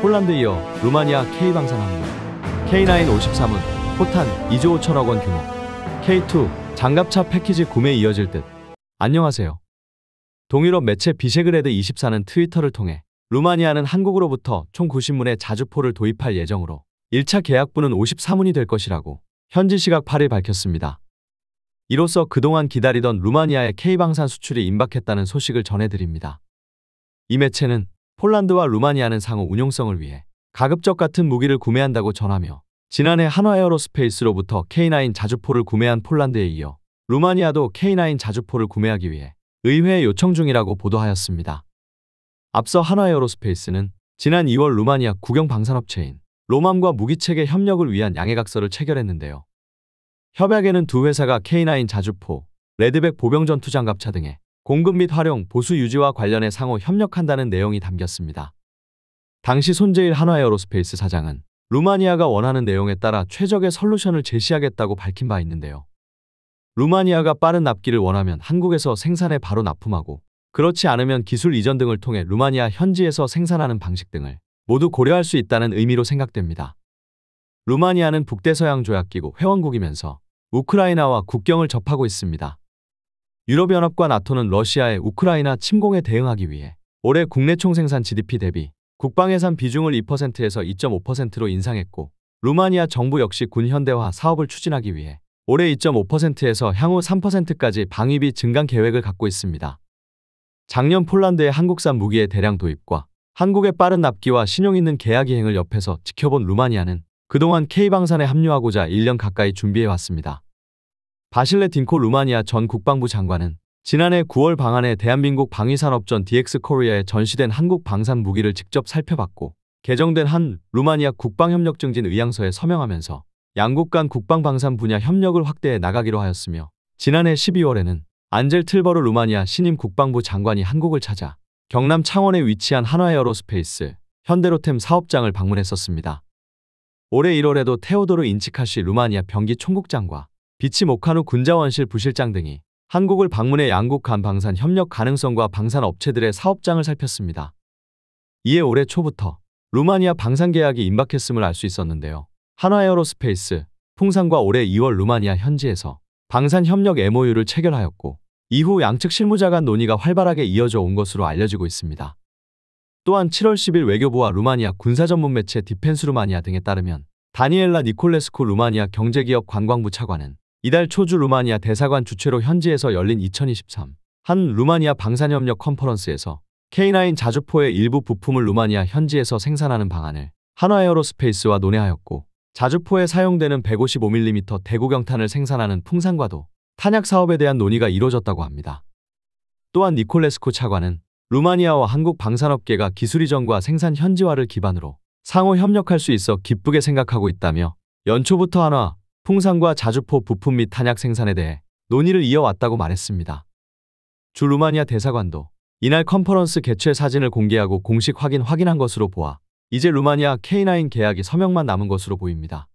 폴란드 이어 루마니아 K방산 항구 K9 53은 포탄 2조 5천억 원 규모 K2 장갑차 패키지 구매 이어질 듯 안녕하세요. 동유럽 매체 비세그레드 24는 트위터를 통해 루마니아는 한국으로부터 총 90문의 자주포를 도입할 예정으로 1차 계약분은 54문이 될 것이라고 현지 시각 8일 밝혔습니다. 이로써 그동안 기다리던 루마니아의 K방산 수출이 임박했다는 소식을 전해드립니다. 이 매체는 폴란드와 루마니아는 상호 운용성을 위해 가급적 같은 무기를 구매한다고 전하며 지난해 한화 에어로스페이스로부터 K9 자주포를 구매한 폴란드에 이어 루마니아도 K9 자주포를 구매하기 위해 의회에 요청 중이라고 보도하였습니다. 앞서 한화 에어로스페이스는 지난 2월 루마니아 국영 방산업체인 로맘과 무기체계 협력을 위한 양해각서를 체결했는데요. 협약에는 두 회사가 K9 자주포, 레드백 보병전투 장갑차 등의 공급 및 활용, 보수 유지와 관련해 상호 협력한다는 내용이 담겼습니다. 당시 손재일 한화에어로스페이스 사장은 루마니아가 원하는 내용에 따라 최적의 솔루션을 제시하겠다고 밝힌 바 있는데요. 루마니아가 빠른 납기를 원하면 한국에서 생산해 바로 납품하고 그렇지 않으면 기술 이전 등을 통해 루마니아 현지에서 생산하는 방식 등을 모두 고려할 수 있다는 의미로 생각됩니다. 루마니아는 북대서양 조약기구 회원국이면서 우크라이나와 국경을 접하고 있습니다. 유럽연합과 나토는 러시아의 우크라이나 침공에 대응하기 위해 올해 국내 총생산 GDP 대비 국방예산 비중을 2%에서 2.5%로 인상했고 루마니아 정부 역시 군 현대화 사업을 추진하기 위해 올해 2.5%에서 향후 3%까지 방위비 증강 계획을 갖고 있습니다. 작년 폴란드의 한국산 무기의 대량 도입과 한국의 빠른 납기와 신용 있는 계약 이행을 옆에서 지켜본 루마니아는 그동안 K방산에 합류하고자 1년 가까이 준비해왔습니다. 바실레 딩코 루마니아 전 국방부 장관은 지난해 9월 방한에 대한민국 방위산업전 DX 코리아에 전시된 한국 방산 무기를 직접 살펴봤고 개정된 한 루마니아 국방협력증진 의향서에 서명하면서 양국 간 국방방산 분야 협력을 확대해 나가기로 하였으며 지난해 12월에는 안젤 틀버르 루마니아 신임 국방부 장관이 한국을 찾아 경남 창원에 위치한 한화에어로스페이스 현대로템 사업장을 방문했었습니다. 올해 1월에도 테오도르 인치카시 루마니아 병기 총국장과 비치 모카누 군자원실 부실장 등이 한국을 방문해 양국 간 방산 협력 가능성과 방산 업체들의 사업장을 살폈습니다. 이에 올해 초부터 루마니아 방산 계약이 임박했음을 알 수 있었는데요. 한화에어로스페이스, 풍산과 올해 2월 루마니아 현지에서 방산 협력 MOU를 체결하였고 이후 양측 실무자 간 논의가 활발하게 이어져 온 것으로 알려지고 있습니다. 또한 7월 10일 외교부와 루마니아 군사전문 매체 디펜스 루마니아 등에 따르면 다니엘라 니콜레스코 루마니아 경제기업 관광부 차관은 이달 초주 루마니아 대사관 주최로 현지에서 열린 2023 한 루마니아 방산협력 컨퍼런스에서 K9 자주포의 일부 부품을 루마니아 현지에서 생산하는 방안을 한화에어로스페이스와 논의하였고 자주포에 사용되는 155mm 대구경탄을 생산하는 풍산과도 탄약 사업에 대한 논의가 이뤄졌다고 합니다. 또한 니콜레스코 차관은 루마니아와 한국 방산업계가 기술 이전과 생산 현지화를 기반으로 상호 협력할 수 있어 기쁘게 생각하고 있다며 연초부터 한화 풍산과 자주포 부품 및 탄약 생산에 대해 논의를 이어왔다고 말했습니다. 주 루마니아 대사관도 이날 컨퍼런스 개최 사진을 공개하고 공식 확인 확인한 것으로 보아 이제 루마니아 K9 계약이 서명만 남은 것으로 보입니다.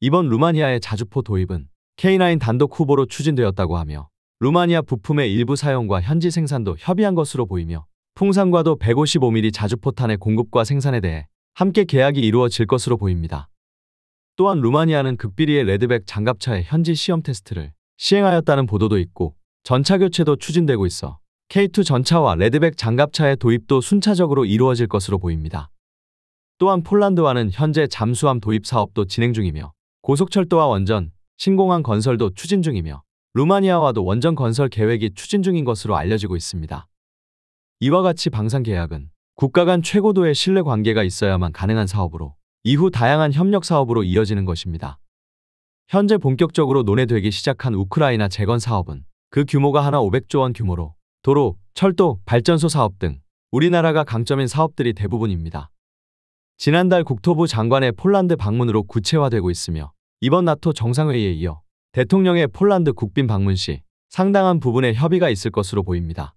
이번 루마니아의 자주포 도입은 K9 단독 후보로 추진되었다고 하며 루마니아 부품의 일부 사용과 현지 생산도 협의한 것으로 보이며 풍산과도 155mm 자주포탄의 공급과 생산에 대해 함께 계약이 이루어질 것으로 보입니다. 또한 루마니아는 극비리의 레드백 장갑차의 현지 시험 테스트를 시행하였다는 보도도 있고 전차 교체도 추진되고 있어 K2 전차와 레드백 장갑차의 도입도 순차적으로 이루어질 것으로 보입니다. 또한 폴란드와는 현재 잠수함 도입 사업도 진행 중이며 고속철도와 원전, 신공항 건설도 추진 중이며 루마니아와도 원전 건설 계획이 추진 중인 것으로 알려지고 있습니다. 이와 같이 방산 계약은 국가 간 최고도의 신뢰 관계가 있어야만 가능한 사업으로 이후 다양한 협력 사업으로 이어지는 것입니다. 현재 본격적으로 논의되기 시작한 우크라이나 재건 사업은 그 규모가 하나 500조 원 규모로 도로, 철도, 발전소 사업 등 우리나라가 강점인 사업들이 대부분입니다. 지난달 국토부 장관의 폴란드 방문으로 구체화되고 있으며 이번 나토 정상회의에 이어 대통령의 폴란드 국빈 방문 시 상당한 부분의 협의가 있을 것으로 보입니다.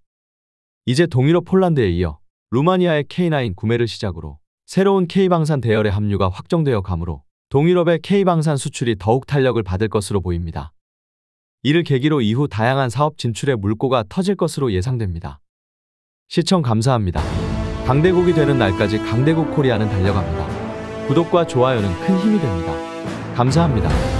이제 동유럽 폴란드에 이어 루마니아의 K9 구매를 시작으로 새로운 K방산 대열의 합류가 확정되어 가므로 동유럽의 K방산 수출이 더욱 탄력을 받을 것으로 보입니다. 이를 계기로 이후 다양한 사업 진출의 물꼬가 터질 것으로 예상됩니다. 시청 감사합니다. 강대국이 되는 날까지 강대국 코리아는 달려갑니다. 구독과 좋아요는 큰 힘이 됩니다. 감사합니다.